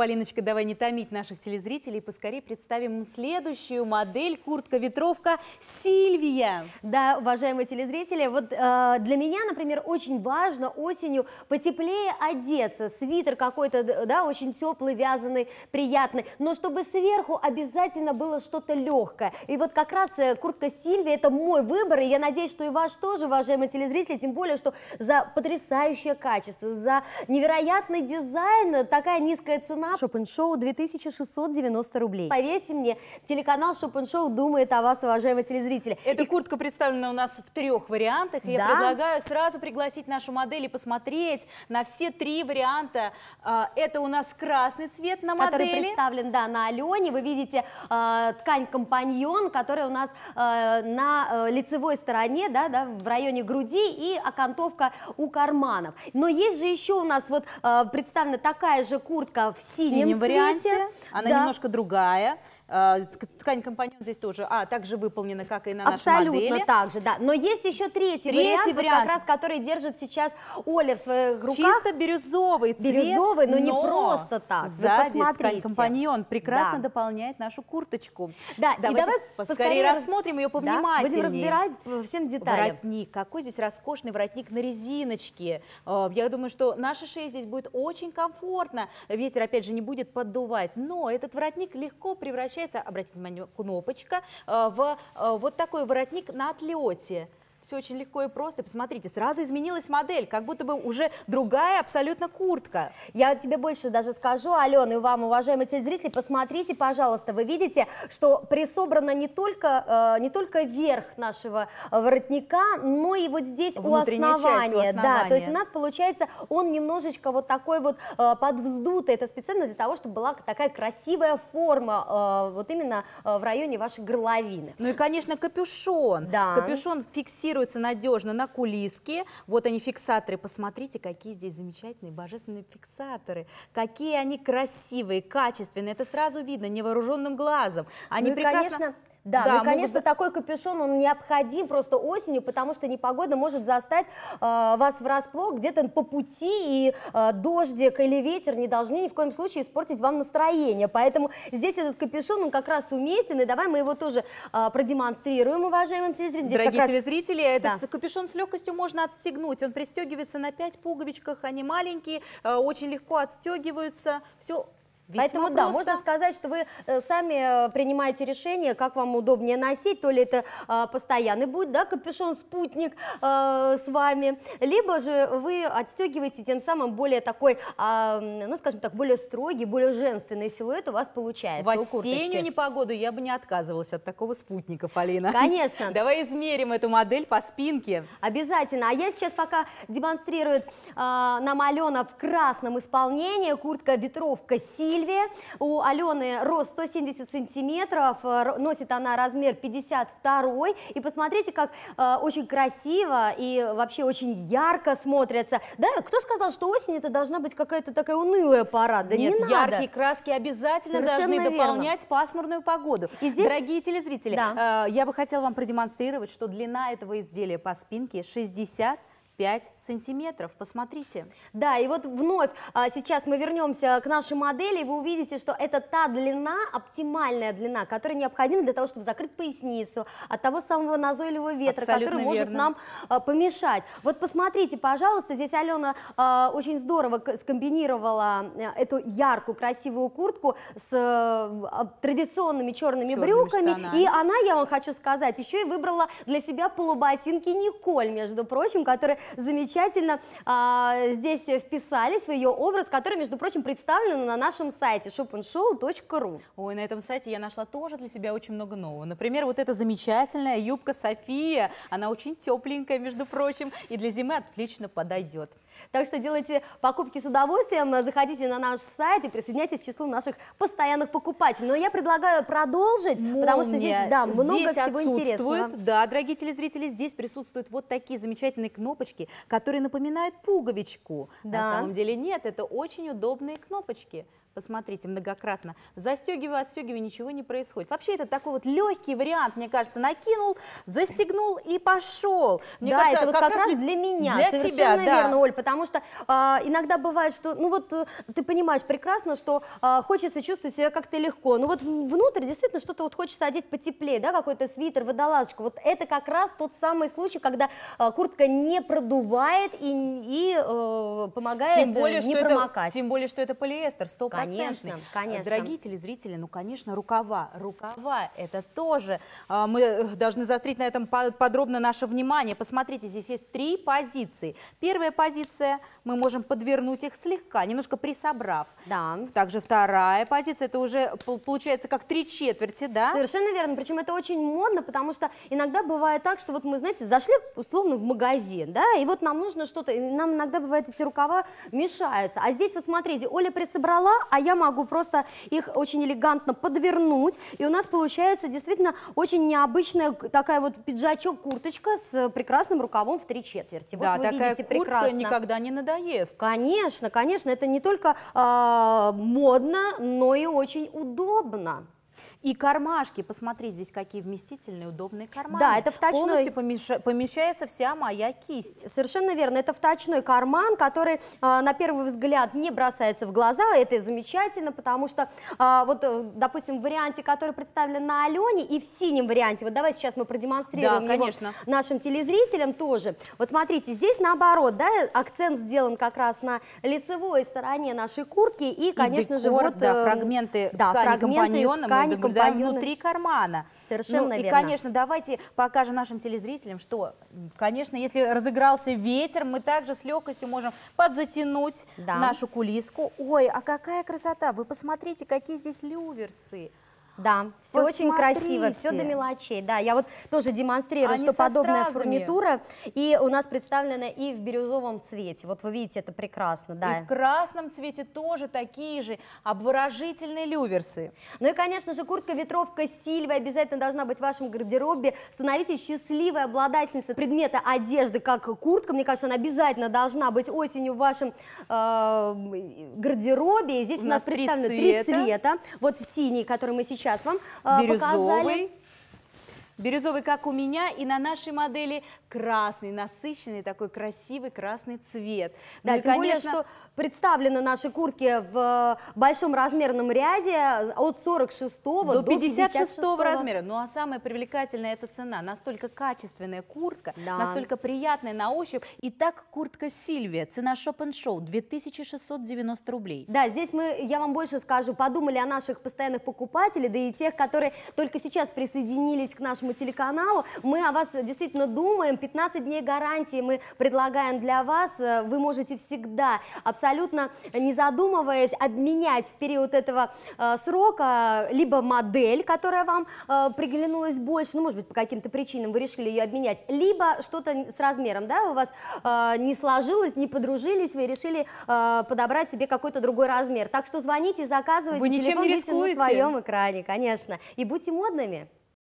Полиночка, давай не томить наших телезрителей, поскорее представим следующую модель куртка-ветровка Сильвия. Да, уважаемые телезрители, вот э, для меня, например, очень важно осенью потеплее одеться, свитер какой-то, да, очень теплый, вязаный, приятный, но чтобы сверху обязательно было что-то легкое. И вот как раз э, куртка Сильвия – это мой выбор, и я надеюсь, что и ваш тоже, уважаемые телезрители, тем более, что за потрясающее качество, за невероятный дизайн, такая низкая цена, Шопеншоу 2690 рублей. Поверьте мне, телеканал Шопеншоу думает о вас, уважаемые телезрители. Эта и... куртка представлена у нас в трех вариантах. И да? Я предлагаю сразу пригласить нашу модель и посмотреть на все три варианта. А, это у нас красный цвет на модели. Который представлен, да, на Алене. Вы видите а, ткань компаньон, которая у нас а, на лицевой стороне, да, да, в районе груди и окантовка у карманов. Но есть же еще у нас вот представлена такая же куртка в синем, синем варианте. Она да. немножко другая. Э, ткань компаньон здесь тоже, а, также выполнена, как и на Абсолютно нашей модели. так же, да. Но есть еще третий, третий вариант, вариант. Вот как раз который держит сейчас Оля в своих руках. Чисто бирюзовый цвет. Бирюзовый, но, но не просто так. Сзади ткань компаньон прекрасно да. дополняет нашу курточку. Да, Давайте и давай поскорее раз... рассмотрим ее повнимательнее. Да, будем разбирать по всем деталям. Воротник, какой здесь роскошный воротник на резиночке. Э, я думаю, что наша шея здесь будет очень комфортно. Ветер, опять же, не будет поддувать, но этот воротник легко превращается превращается, обратите внимание, кнопочка, э, в э, вот такой воротник на отлете все очень легко и просто. Посмотрите, сразу изменилась модель, как будто бы уже другая абсолютно куртка. Я тебе больше даже скажу, Алена, и вам, уважаемые телезрители, посмотрите, пожалуйста, вы видите, что присобрано не только, э, не только верх нашего э, воротника, но и вот здесь у основания. у основания. Да, то есть у нас получается он немножечко вот такой вот э, подвздутый. Это специально для того, чтобы была такая красивая форма э, вот именно э, в районе вашей горловины. Ну и, конечно, капюшон. Да. Капюшон фиксирует фиксируется надежно на кулиске. Вот они, фиксаторы. Посмотрите, какие здесь замечательные божественные фиксаторы. Какие они красивые, качественные. Это сразу видно невооруженным глазом. Они ну и, прекрасно... конечно, да, да ну, конечно, могут... такой капюшон, он необходим просто осенью, потому что непогода может застать э, вас врасплох где-то по пути, и э, дождик или ветер не должны ни в коем случае испортить вам настроение. Поэтому здесь этот капюшон, он как раз уместен, и давай мы его тоже э, продемонстрируем, уважаемые телезрителям. Здесь Дорогие раз... этот да. капюшон с легкостью можно отстегнуть, он пристегивается на 5 пуговичках, они маленькие, э, очень легко отстегиваются, все Поэтому просто. да, можно сказать, что вы э, сами э, принимаете решение, как вам удобнее носить, то ли это э, постоянный будет, да, капюшон, спутник э, с вами, либо же вы отстегиваете тем самым более такой, э, ну скажем так, более строгий, более женственный силуэт у вас получается. В осеннюю непогоду я бы не отказывалась от такого спутника, Полина. Конечно. Давай измерим эту модель по спинке. Обязательно. А я сейчас пока демонстрирует э, а, нам Алена в красном исполнении, куртка ветровка синяя Сильвия. У Алены рост 170 сантиметров, э, носит она размер 52 И посмотрите, как э, очень красиво и вообще очень ярко смотрятся. Да, кто сказал, что осень это должна быть какая-то такая унылая пора? Да Нет, не надо. яркие краски обязательно Совершенно должны дополнять пасмурную погоду. И здесь... Дорогие телезрители, да. э, я бы хотела вам продемонстрировать, что длина этого изделия по спинке 60 5 сантиметров. Посмотрите. Да, и вот вновь а, сейчас мы вернемся к нашей модели, и вы увидите, что это та длина, оптимальная длина, которая необходима для того, чтобы закрыть поясницу от того самого назойливого ветра, Абсолютно который верно. может нам а, помешать. Вот посмотрите, пожалуйста, здесь Алена а, очень здорово скомбинировала а, эту яркую, красивую куртку с а, а, традиционными черными, черными брюками, штанами. и она, я вам хочу сказать, еще и выбрала для себя полуботинки Николь, между прочим, которые замечательно а, здесь вписались в ее образ, который, между прочим, представлен на нашем сайте shopenshow.ru. Ой, на этом сайте я нашла тоже для себя очень много нового. Например, вот эта замечательная юбка София. Она очень тепленькая, между прочим, и для зимы отлично подойдет. Так что делайте покупки с удовольствием, заходите на наш сайт и присоединяйтесь к числу наших постоянных покупателей. Но я предлагаю продолжить, Молния. потому что здесь да, много здесь всего интересного. Да, дорогие телезрители, здесь присутствуют вот такие замечательные кнопочки, кнопочки, которые напоминают пуговичку. Да. На самом деле нет, это очень удобные кнопочки Посмотрите, многократно. Застегиваю, отстегиваю, ничего не происходит. Вообще это такой вот легкий вариант, мне кажется. Накинул, застегнул и пошел. Мне да, кажется, это вот как, как раз для, для меня. Для Совершенно тебя, да. верно, Оль, потому что а, иногда бывает, что, ну вот э, ты понимаешь прекрасно, что а, хочется чувствовать себя как-то легко. Ну вот внутрь действительно что-то вот хочется одеть потеплее, да, какой-то свитер, водолазочку. Вот это как раз тот самый случай, когда а, куртка не продувает и, и а, помогает тем более, э, не промокать. Это, тем более, что это полиэстер, 100%. Конечно, конечно. Дорогие телезрители, ну, конечно, рукава. Рукава – это тоже, а, мы должны заострить на этом подробно наше внимание. Посмотрите, здесь есть три позиции. Первая позиция, мы можем подвернуть их слегка, немножко присобрав. Да. Также вторая позиция, это уже получается как три четверти, да? Совершенно верно, причем это очень модно, потому что иногда бывает так, что вот мы, знаете, зашли условно в магазин, да, и вот нам нужно что-то, нам иногда бывает эти рукава мешаются. А здесь вот смотрите, Оля присобрала, а я могу просто их очень элегантно подвернуть. И у нас получается действительно очень необычная такая вот пиджачок-курточка с прекрасным рукавом в три четверти. Вот да, вы такая видите прекрасно. никогда не надоест. Конечно, конечно. Это не только э, модно, но и очень удобно. И кармашки, посмотри, здесь какие вместительные, удобные карманы. Да, это втачной. Полностью помещ... помещается вся моя кисть. Совершенно верно. Это втачной карман, который э, на первый взгляд не бросается в глаза. Это замечательно, потому что а, э, вот, допустим, в варианте, который представлен на Алене, и в синем варианте, вот давай сейчас мы продемонстрируем да, его нашим телезрителям тоже. Вот смотрите, здесь наоборот, да, акцент сделан как раз на лицевой стороне нашей куртки и, конечно и декор, же, вот... Да, э, фрагменты да, ткани фрагменты компаньона, ткани мы да, внутри кармана. Совершенно ну, верно. И, конечно, давайте покажем нашим телезрителям, что, конечно, если разыгрался ветер, мы также с легкостью можем подзатянуть да. нашу кулиску. Ой, а какая красота! Вы посмотрите, какие здесь люверсы. Да, все Посмотрите. очень красиво, все до мелочей. Да, я вот тоже демонстрирую, Они что подобная стразами. фурнитура. И у нас представлена и в бирюзовом цвете. Вот вы видите, это прекрасно, да. И в красном цвете тоже такие же обворожительные люверсы. Ну и, конечно же, куртка-ветровка Сильва обязательно должна быть в вашем гардеробе. Становитесь счастливой обладательницей предмета одежды, как куртка. Мне кажется, она обязательно должна быть осенью в вашем э, гардеробе. И здесь у, у нас, нас представлены три цвета. три цвета. Вот синий, который мы сейчас сейчас вам э, Бирюзовый. показали Бирюзовый, как у меня, и на нашей модели красный, насыщенный такой красивый красный цвет. Ну да, ну, тем и, конечно... более, что представлены наши куртки в э, большом размерном ряде э, от 46 до, до 56, размера. Ну а самое привлекательное это цена. Настолько качественная куртка, да. настолько приятная на ощупь. И так куртка Сильвия, цена Shop and Show 2690 рублей. Да, здесь мы, я вам больше скажу, подумали о наших постоянных покупателях, да и тех, которые только сейчас присоединились к нашему нашему телеканалу. Мы о вас действительно думаем. 15 дней гарантии мы предлагаем для вас. Э, вы можете всегда, абсолютно не задумываясь, обменять в период этого э, срока либо модель, которая вам э, приглянулась больше, ну, может быть, по каким-то причинам вы решили ее обменять, либо что-то с размером, да, у вас не сложилось, не подружились, вы решили подобрать себе какой-то другой размер. Так что звоните, заказывайте, вы телефон ничем не рискуете. на своем экране, конечно. И будьте модными.